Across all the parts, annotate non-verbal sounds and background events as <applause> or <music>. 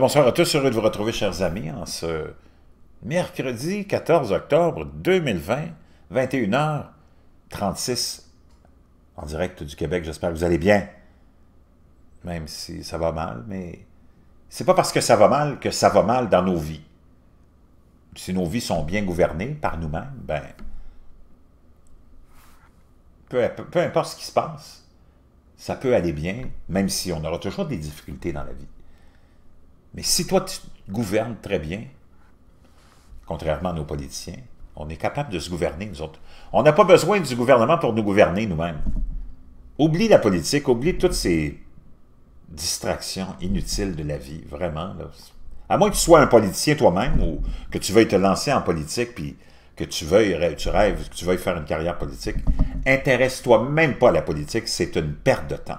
bonsoir à tous, heureux de vous retrouver, chers amis, en ce mercredi 14 octobre 2020, 21h36, en direct du Québec. J'espère que vous allez bien, même si ça va mal, mais c'est pas parce que ça va mal que ça va mal dans nos vies. Si nos vies sont bien gouvernées par nous-mêmes, ben, peu importe ce qui se passe, ça peut aller bien, même si on aura toujours des difficultés dans la vie. Mais si toi, tu gouvernes très bien, contrairement à nos politiciens, on est capable de se gouverner, nous autres. On n'a pas besoin du gouvernement pour nous gouverner nous-mêmes. Oublie la politique, oublie toutes ces distractions inutiles de la vie, vraiment. À moins que tu sois un politicien toi-même ou que tu veuilles te lancer en politique puis que tu veuilles, tu rêves, que tu veuilles faire une carrière politique, intéresse-toi même pas à la politique, c'est une perte de temps.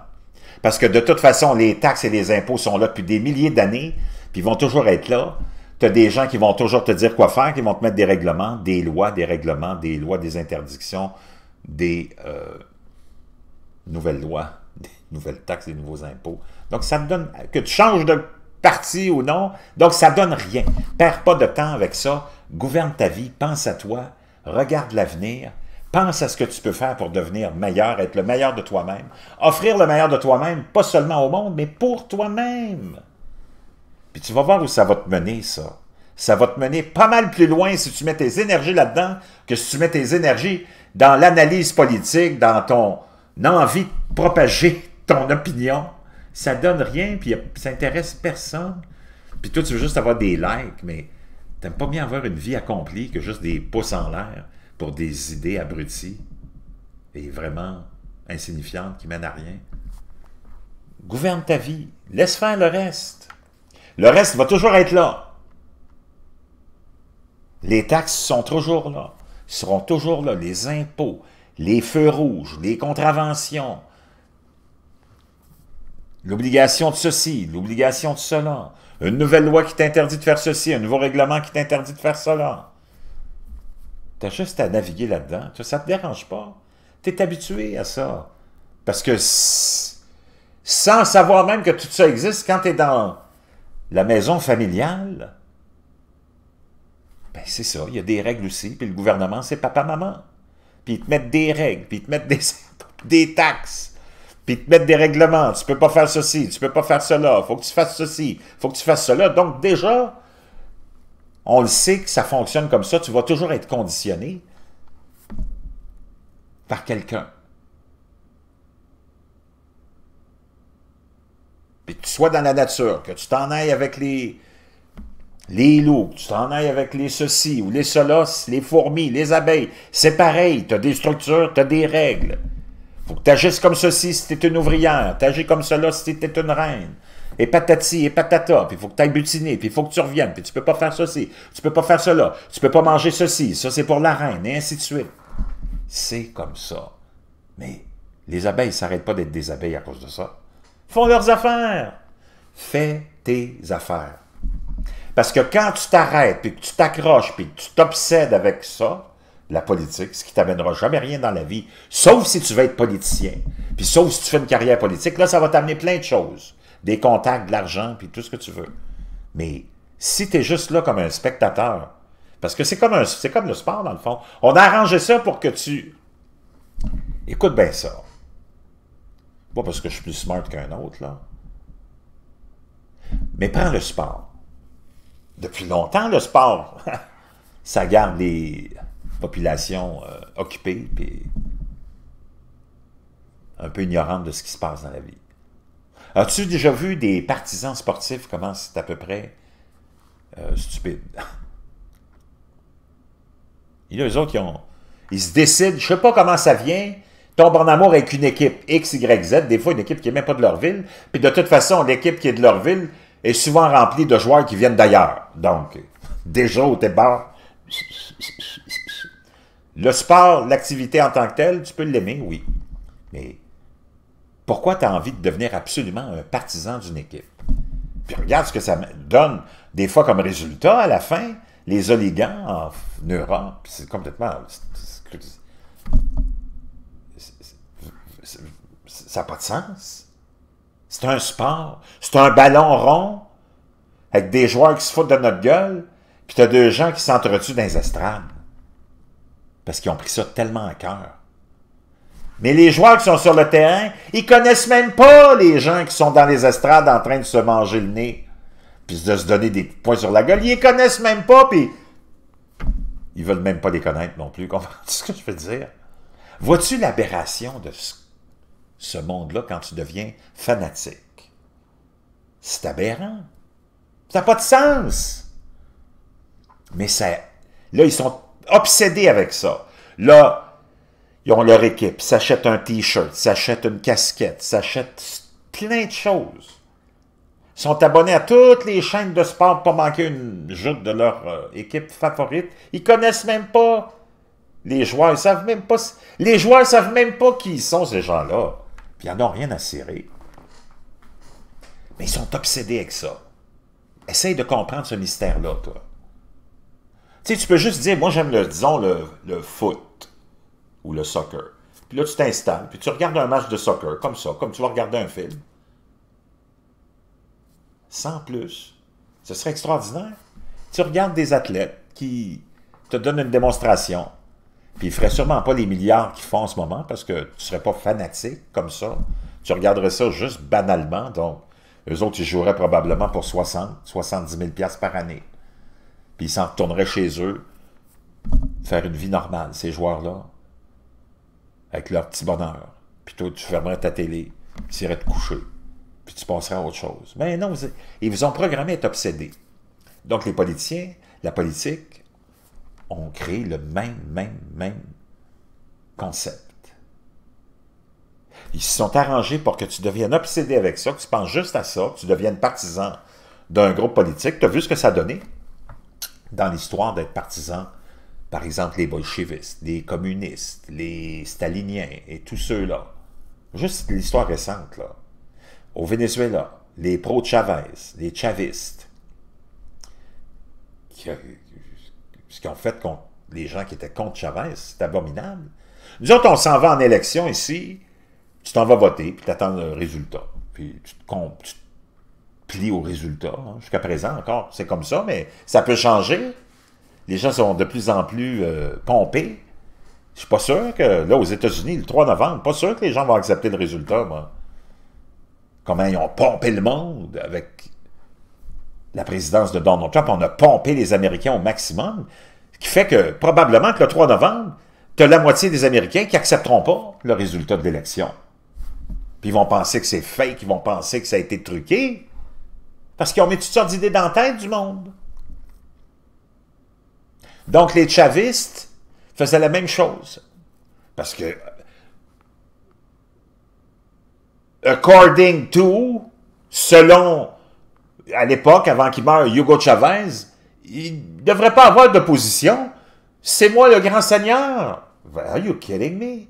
Parce que de toute façon, les taxes et les impôts sont là depuis des milliers d'années, puis ils vont toujours être là. Tu as des gens qui vont toujours te dire quoi faire, qui vont te mettre des règlements, des lois, des règlements, des lois, des interdictions, des euh, nouvelles lois, <laughs> des nouvelles taxes, des nouveaux impôts. Donc, ça te donne... Que tu changes de parti ou non, donc ça donne rien. Perds pas de temps avec ça. Gouverne ta vie, pense à toi, regarde l'avenir, Pense à ce que tu peux faire pour devenir meilleur, être le meilleur de toi-même. Offrir le meilleur de toi-même, pas seulement au monde, mais pour toi-même. Puis tu vas voir où ça va te mener, ça. Ça va te mener pas mal plus loin si tu mets tes énergies là-dedans que si tu mets tes énergies dans l'analyse politique, dans ton envie de propager ton opinion. Ça donne rien, puis ça intéresse personne. Puis toi, tu veux juste avoir des likes, mais t'aimes pas bien avoir une vie accomplie que juste des pouces en l'air pour des idées abruties et vraiment insignifiantes qui mènent à rien. Gouverne ta vie. Laisse faire le reste. Le reste va toujours être là. Les taxes sont toujours là. seront toujours là. Les impôts, les feux rouges, les contraventions, l'obligation de ceci, l'obligation de cela, une nouvelle loi qui t'interdit de faire ceci, un nouveau règlement qui t'interdit de faire cela. Tu as juste à naviguer là-dedans. Ça ne te dérange pas. Tu es habitué à ça. Parce que sans savoir même que tout ça existe, quand tu es dans la maison familiale, ben c'est ça, il y a des règles aussi. Puis le gouvernement, c'est papa-maman. Puis ils te mettent des règles, puis ils te mettent des, <laughs> taxes, puis ils te mettent des règlements. Tu ne peux pas faire ceci, tu ne peux pas faire cela, Il faut que tu fasses ceci, Il faut que tu fasses cela. Donc déjà, on le sait que ça fonctionne comme ça. Tu vas toujours être conditionné par quelqu'un. Puis que tu sois dans la nature, que tu t'en ailles avec les, les loups, que tu t'en ailles avec les ceci ou les solos, les fourmis, les abeilles, c'est pareil. Tu as des structures, tu as des règles. Faut que tu agisses comme ceci si tu es une ouvrière, tu comme cela si tu es une reine et patati, et patata, puis il faut que tu ailles butiner, puis il faut que tu reviennes, puis tu peux pas faire ceci, tu peux pas faire cela, tu peux pas manger ceci, ça c'est pour la reine, et ainsi de suite. C'est comme ça. Mais les abeilles s'arrêtent pas d'être des abeilles à cause de ça. Font leurs affaires. Fais tes affaires. Parce que quand tu t'arrêtes, puis que tu t'accroches, puis que tu t'obsèdes avec ça, la politique, ce qui t'amènera jamais rien dans la vie, sauf si tu veux être politicien, puis sauf si tu fais une carrière politique, là, ça va t'amener plein de choses des contacts, de l'argent, puis tout ce que tu veux. Mais si tu es juste là comme un spectateur, parce que c'est comme, un, comme le sport, dans le fond, on a arrangé ça pour que tu... Écoute bien ça. Pas parce que je suis plus smart qu'un autre, là. Mais prends le sport. Depuis longtemps, le sport, <laughs> ça garde les populations euh, occupées, puis un peu ignorantes de ce qui se passe dans la vie. As-tu déjà vu des partisans sportifs, comment c'est à peu près euh, stupide? y a eux autres, qui ont, ils se décident, je sais pas comment ça vient, tombent en amour avec une équipe X, Y, Z, des fois une équipe qui n'est même pas de leur ville, puis de toute façon, l'équipe qui est de leur ville est souvent remplie de joueurs qui viennent d'ailleurs. Donc, déjà au départ, le sport, l'activité en tant que telle, tu peux l'aimer, oui. Mais pourquoi tu as envie de devenir absolument un partisan d'une équipe? Puis regarde ce que ça donne des fois comme résultat à la fin, les oligans en Europe, c'est complètement... Ça n'a pas de sens. C'est un sport. C'est un ballon rond avec des joueurs qui se foutent de notre gueule, puis as deux gens qui s'entretuent dans les estrades. Parce qu'ils ont pris ça tellement à cœur. Mais les joueurs qui sont sur le terrain, ils connaissent même pas les gens qui sont dans les estrades en train de se manger le nez, puis de se donner des points sur la gueule. Ils les connaissent même pas, puis ils veulent même pas les connaître non plus. <laughs> Comprends ce que je veux dire? Vois-tu l'aberration de ce, monde-là quand tu deviens fanatique? C'est aberrant. Ça n'a pas de sens. Mais ça, là, ils sont obsédés avec ça. Là, ils ont leur équipe, s'achètent un T-shirt, s'achètent une casquette, s'achètent plein de choses. Ils sont abonnés à toutes les chaînes de sport pour manquer une joute de leur euh, équipe favorite. Ils connaissent même pas les joueurs, ils savent même pas... Les joueurs savent même pas qui sont, ces gens-là. Puis ils n'en ont rien à serrer. Mais ils sont obsédés avec ça. Essaye de comprendre ce mystère-là, toi. Tu sais, tu peux juste dire, moi j'aime le, disons, le foot ou le soccer. Puis là, tu t'installes, puis tu regardes un match de soccer, comme ça, comme tu vas regarder un film. Sans plus. Ce serait extraordinaire. Tu regardes des athlètes qui te donnent une démonstration, puis ils feraient sûrement pas les milliards qu'ils font en ce moment, parce que tu serais pas fanatique comme ça. Tu regarderais ça juste banalement, donc eux autres, ils joueraient probablement pour 60, 70 000 par année. Puis ils s'en retourneraient chez eux, faire une vie normale, ces joueurs-là avec leur petit bonheur. Puis toi, tu fermerais ta télé, tu irais te coucher, puis tu penserais à autre chose. Mais non, ils vous ont programmé à être obsédé. Donc les politiciens, la politique, ont créé le même, même, même concept. Ils se sont arrangés pour que tu deviennes obsédé avec ça, que tu penses juste à ça, que tu deviennes partisan d'un groupe politique. Tu as vu ce que ça a donné dans l'histoire d'être partisan par exemple les bolchevistes, les communistes, les staliniens et tous ceux-là. Juste l'histoire récente, là. Au Venezuela, les pro-Chavez, les chavistes, euh, ce qu'ils ont fait contre les gens qui étaient contre Chavez, c'est abominable. Nous autres, on s'en va en élection ici, tu t'en vas voter, puis tu attends le résultat. Puis tu tu te plies au résultat. Hein. Jusqu'à présent, encore, c'est comme ça, mais ça peut changer les gens sont de plus en plus euh, pompés. Je suis pas sûr que, là, aux États-Unis, le 3 novembre, pas sûr que les gens vont accepter le résultat, Comment ils ont pompé le monde avec la présidence de Donald Trump. On a pompé les Américains au maximum, ce qui fait que, probablement, que le 3 novembre, tu as la moitié des Américains qui accepteront pas le résultat de l'élection. Puis ils vont penser que c'est fake, ils vont penser que ça a été truqué, parce qu'ils ont mis toutes sortes d'idées dans la tête du monde. Donc, les chavistes faisaient la même chose. Parce que, according to, selon, à l'époque, avant qu'il meure, Hugo Chavez, il ne devrait pas avoir d'opposition. C'est moi le grand seigneur. Are you kidding me?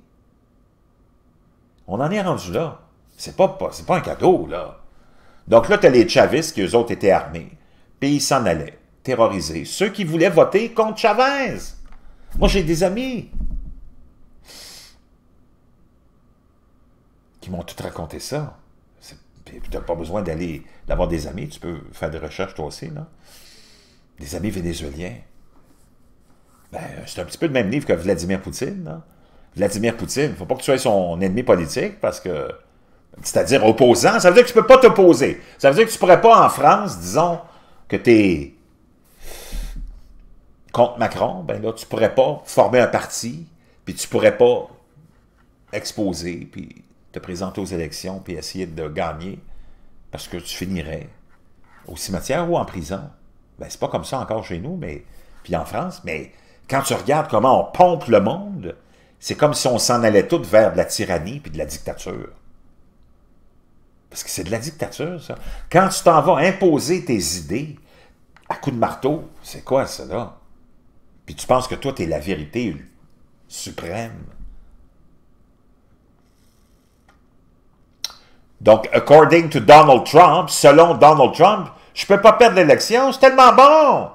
On en est rendu là. C'est pas, pas, pas un cadeau, là. Donc là, tu as les chavistes qui, eux autres, étaient armés. Puis ils s'en allaient terrorisés. Ceux qui voulaient voter contre Chavez. Moi, j'ai des amis qui m'ont tout raconté ça. Tu n'as pas besoin d'aller d'avoir des amis, tu peux faire des recherches toi aussi, non Des amis vénézuéliens. Ben, c'est un petit peu le même livre que Vladimir Poutine, non Vladimir Poutine, il ne faut pas que tu sois son ennemi politique parce que. C'est-à-dire opposant, ça veut dire que tu ne peux pas t'opposer. Ça veut dire que tu ne pourrais pas en France, disons, que tu es contre Macron, ben là, tu pourrais pas former un parti, puis tu pourrais pas exposer, puis te présenter aux élections, puis essayer de gagner, parce que tu finirais au cimetière ou en prison. Ben, c'est pas comme ça encore chez nous, mais puis en France, mais quand tu regardes comment on pompe le monde, c'est comme si on s'en allait tout vers de la tyrannie puis de la dictature. Parce que c'est de la dictature, ça. Quand tu t'en vas imposer tes idées à coups de marteau, c'est quoi, cela? tu penses que toi, tu es la vérité suprême. Donc, according to Donald Trump, selon Donald Trump, je peux pas perdre l'élection, c'est tellement bon.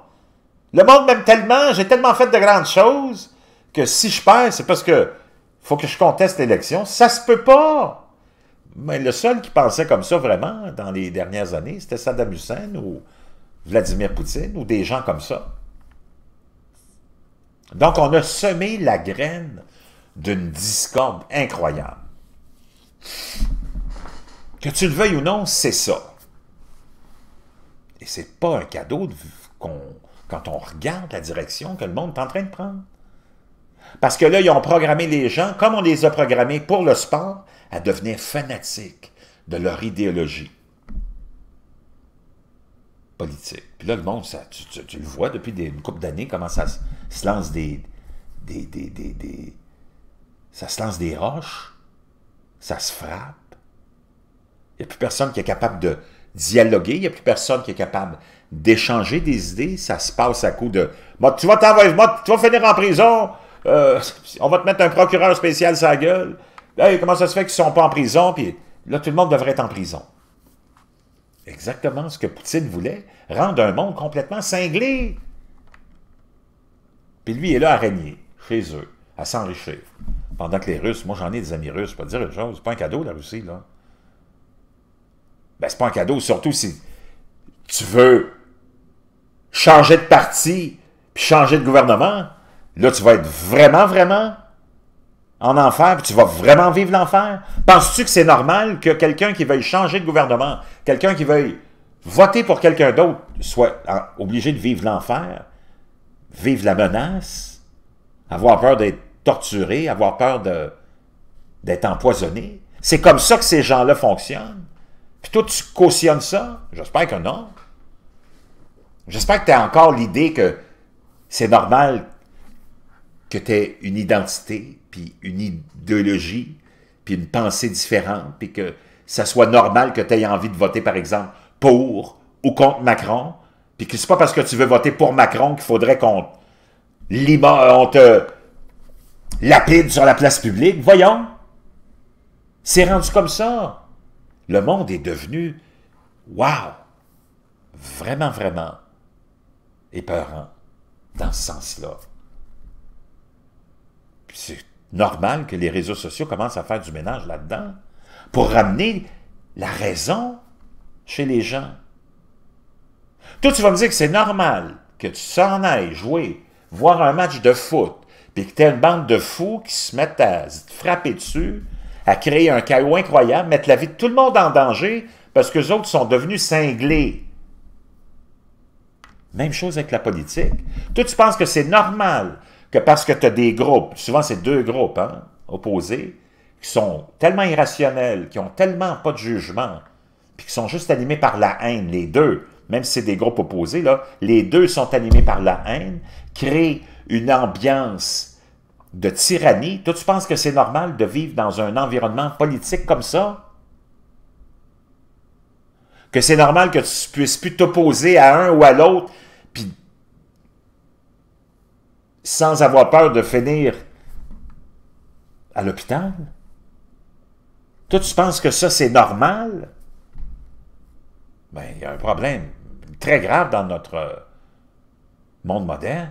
Le monde m'aime tellement, j'ai tellement fait de grandes choses que si je perds, c'est parce que faut que je conteste l'élection. Ça se peut pas. Mais le seul qui pensait comme ça vraiment dans les dernières années, c'était Saddam Hussein ou Vladimir Poutine ou des gens comme ça. Donc, on a semé la graine d'une discorde incroyable. Que tu le veuilles ou non, c'est ça. Et c'est pas un cadeau de, quand on regarde la direction que le monde est en train de prendre. Parce que là, ils ont programmé les gens, comme on les a programmés pour le sport, à devenir fanatiques de leur idéologie politique. Puis là, le monde, ça, tu, le vois depuis une couple d'années, comment ça se, lance des des, des, des, Ça se lance des roches, ça se frappe. Il n'y a plus personne qui est capable de dialoguer, il n'y a plus personne qui est capable d'échanger des idées, ça se passe à coup de « tu vas finir en prison, euh, on va te mettre un procureur spécial sa gueule. comment ça se fait qu'ils ne sont pas en prison? Puis là, tout le monde devrait être en prison exactement ce que Poutine voulait, rendre un monde complètement cinglé. Puis lui, est là à régner, chez eux, à s'enrichir. Pendant que les Russes, moi j'en ai des amis russes, pas dire une chose, c'est pas un cadeau la Russie, là. Ben c'est pas un cadeau, surtout si tu veux changer de parti, puis changer de gouvernement, là tu vas être vraiment, vraiment en enfer, tu vas vraiment vivre l'enfer? Penses-tu que c'est normal que quelqu'un qui veuille changer de gouvernement, quelqu'un qui veuille voter pour quelqu'un d'autre, soit obligé de vivre l'enfer, vivre la menace, avoir peur d'être torturé, avoir peur d'être empoisonné? C'est comme ça que ces gens-là fonctionnent. Puis toi, tu cautionnes ça? J'espère que non. J'espère que tu as encore l'idée que c'est normal que tu une identité, puis une idéologie, puis une pensée différente, puis que ça soit normal que tu aies envie de voter, par exemple, pour ou contre Macron, puis que c'est pas parce que tu veux voter pour Macron qu'il faudrait qu'on on te lapide sur la place publique. Voyons! C'est rendu comme ça. Le monde est devenu, wow, vraiment, vraiment épeurant dans ce sens-là c'est normal que les réseaux sociaux commencent à faire du ménage là-dedans pour ramener la raison chez les gens. Toi, tu vas me dire que c'est normal que tu s'en ailles jouer, voir un match de foot, puis que tu une bande de fous qui se mettent à frapper dessus, à créer un chaos incroyable, mettre la vie de tout le monde en danger parce que les autres sont devenus cinglés. Même chose avec la politique. Toi, tu penses que c'est normal que parce que tu as des groupes, souvent c'est deux groupes hein, opposés, qui sont tellement irrationnels, qui ont tellement pas de jugement, puis qui sont juste animés par la haine, les deux, même si c'est des groupes opposés, là, les deux sont animés par la haine, créent une ambiance de tyrannie. Toi, tu penses que c'est normal de vivre dans un environnement politique comme ça? Que c'est normal que tu puisses plus t'opposer à un ou à l'autre, puis sans avoir peur de finir à l'hôpital? Toi, tu penses que ça, c'est normal? Bien, il y a un problème très grave dans notre monde moderne.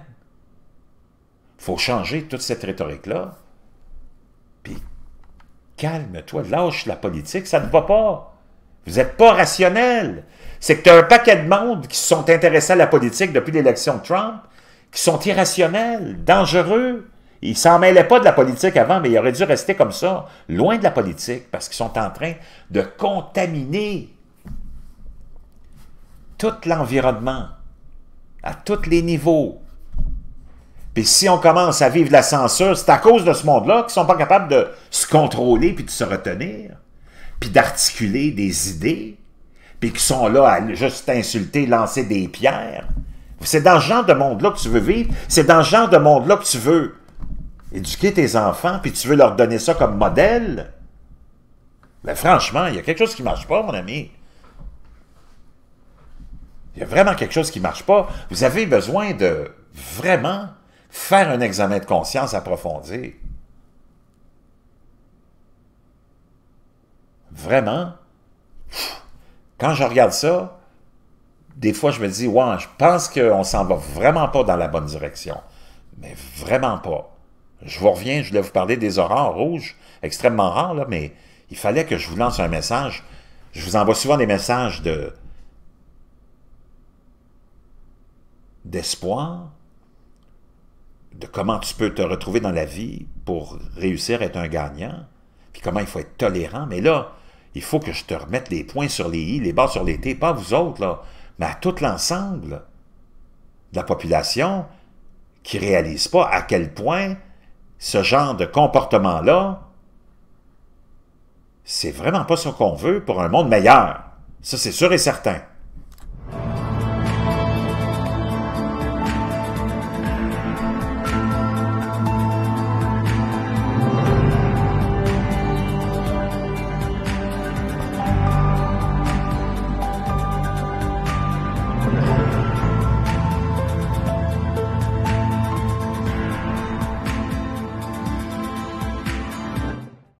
Il faut changer toute cette rhétorique-là. Puis, calme-toi, lâche la politique, ça ne va pas. Vous n'êtes pas rationnel. C'est que tu as un paquet de monde qui sont intéressés à la politique depuis l'élection de Trump, qui sont irrationnels, dangereux. Ils s'en mêlaient pas de la politique avant, mais ils auraient dû rester comme ça, loin de la politique, parce qu'ils sont en train de contaminer tout l'environnement, à tous les niveaux. Puis si on commence à vivre la censure, c'est à cause de ce monde-là qu'ils sont pas capables de se contrôler puis de se retenir, puis d'articuler des idées, puis qu'ils sont là à juste insulter, lancer des pierres, c'est dans ce genre de monde-là que tu veux vivre. C'est dans ce genre de monde-là que tu veux éduquer tes enfants, puis tu veux leur donner ça comme modèle. Mais ben, franchement, il y a quelque chose qui ne marche pas, mon ami. Il y a vraiment quelque chose qui ne marche pas. Vous avez besoin de vraiment faire un examen de conscience approfondi. Vraiment. Quand je regarde ça, des fois, je me dis, ouais, je pense qu'on s'en va vraiment pas dans la bonne direction. Mais vraiment pas. Je vous reviens, je voulais vous parler des aurores rouges, extrêmement rares, là, mais il fallait que je vous lance un message. Je vous envoie souvent des messages de d'espoir, de comment tu peux te retrouver dans la vie pour réussir à être un gagnant, puis comment il faut être tolérant. Mais là, il faut que je te remette les points sur les i, les barres sur les t, pas vous autres, là mais à tout l'ensemble de la population qui ne réalise pas à quel point ce genre de comportement-là, c'est vraiment pas ce qu'on veut pour un monde meilleur. Ça, c'est sûr et certain.